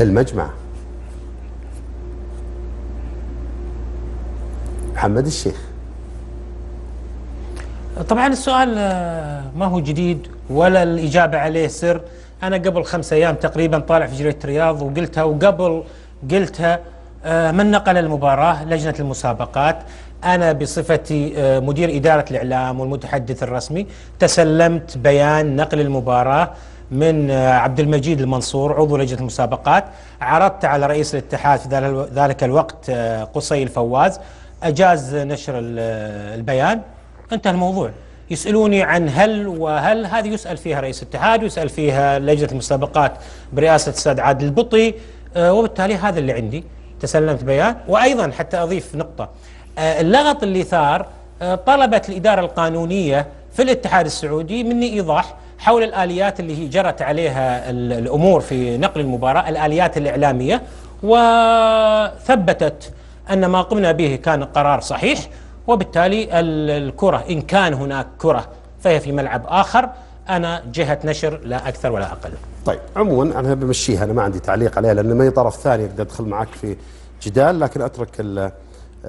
المجمع المجمع محمد الشيخ طبعا السؤال آه، ما هو جديد ولا الإجابة عليه سر أنا قبل خمس أيام تقريبا طالع في جريدة الرياض وقلتها وقبل قلتها آه، من نقل المباراة لجنة المسابقات أنا بصفتي آه، مدير إدارة الإعلام والمتحدث الرسمي تسلمت بيان نقل المباراة من آه، عبد المجيد المنصور عضو لجنه المسابقات عرضت على رئيس الاتحاد في ذلك الوقت آه، قصي الفواز اجاز نشر آه، البيان انتهى الموضوع يسالوني عن هل وهل هذه يسال فيها رئيس الاتحاد ويسال فيها لجنه المسابقات برئاسه الاستاذ عادل البطي وبالتالي هذا اللي عندي تسلمت بيان وايضا حتى اضيف نقطه اللغط اللي ثار طلبت الاداره القانونيه في الاتحاد السعودي مني ايضاح حول الآليات اللي هي جرت عليها الأمور في نقل المباراة الآليات الإعلامية وثبتت أن ما قمنا به كان قرار صحيح وبالتالي الكرة إن كان هناك كرة فهي في ملعب آخر أنا جهة نشر لا أكثر ولا أقل طيب عموما أنا بمشيها أنا ما عندي تعليق عليها لأن ما طرف ثاني يقدر يدخل معك في جدال لكن أترك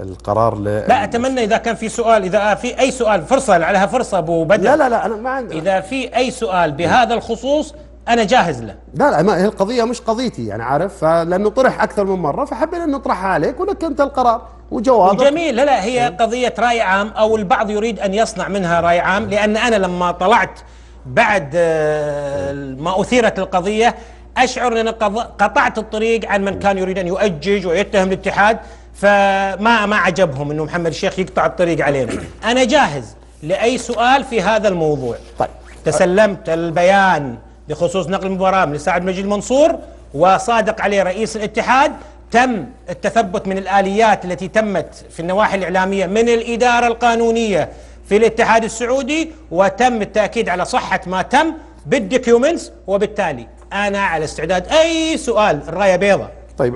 القرار لا اتمنى اذا كان في سؤال اذا في اي سؤال فرصه عليها فرصه ابو بدر لا لا لا انا ما عندي اذا في اي سؤال بهذا الخصوص انا جاهز له لا لا ما هي القضيه مش قضيتي يعني عارف لانه طرح اكثر من مره فحبينا نطرحها عليك ولك انت القرار وجوابك جميل لا لا هي قضيه راي عام او البعض يريد ان يصنع منها راي عام لان انا لما طلعت بعد آه، ما اثيرت القضيه اشعر ان قطعت الطريق عن من كان يريد ان يؤجج ويتهم الاتحاد فما ما عجبهم انه محمد الشيخ يقطع الطريق علينا انا جاهز لاي سؤال في هذا الموضوع طيب تسلمت البيان بخصوص نقل المباراه من سعد مجيد منصور وصادق عليه رئيس الاتحاد تم التثبت من الاليات التي تمت في النواحي الاعلاميه من الاداره القانونيه في الاتحاد السعودي وتم التاكيد على صحه ما تم بالديكيومنتس وبالتالي انا على استعداد اي سؤال الرايه بيضاء طيب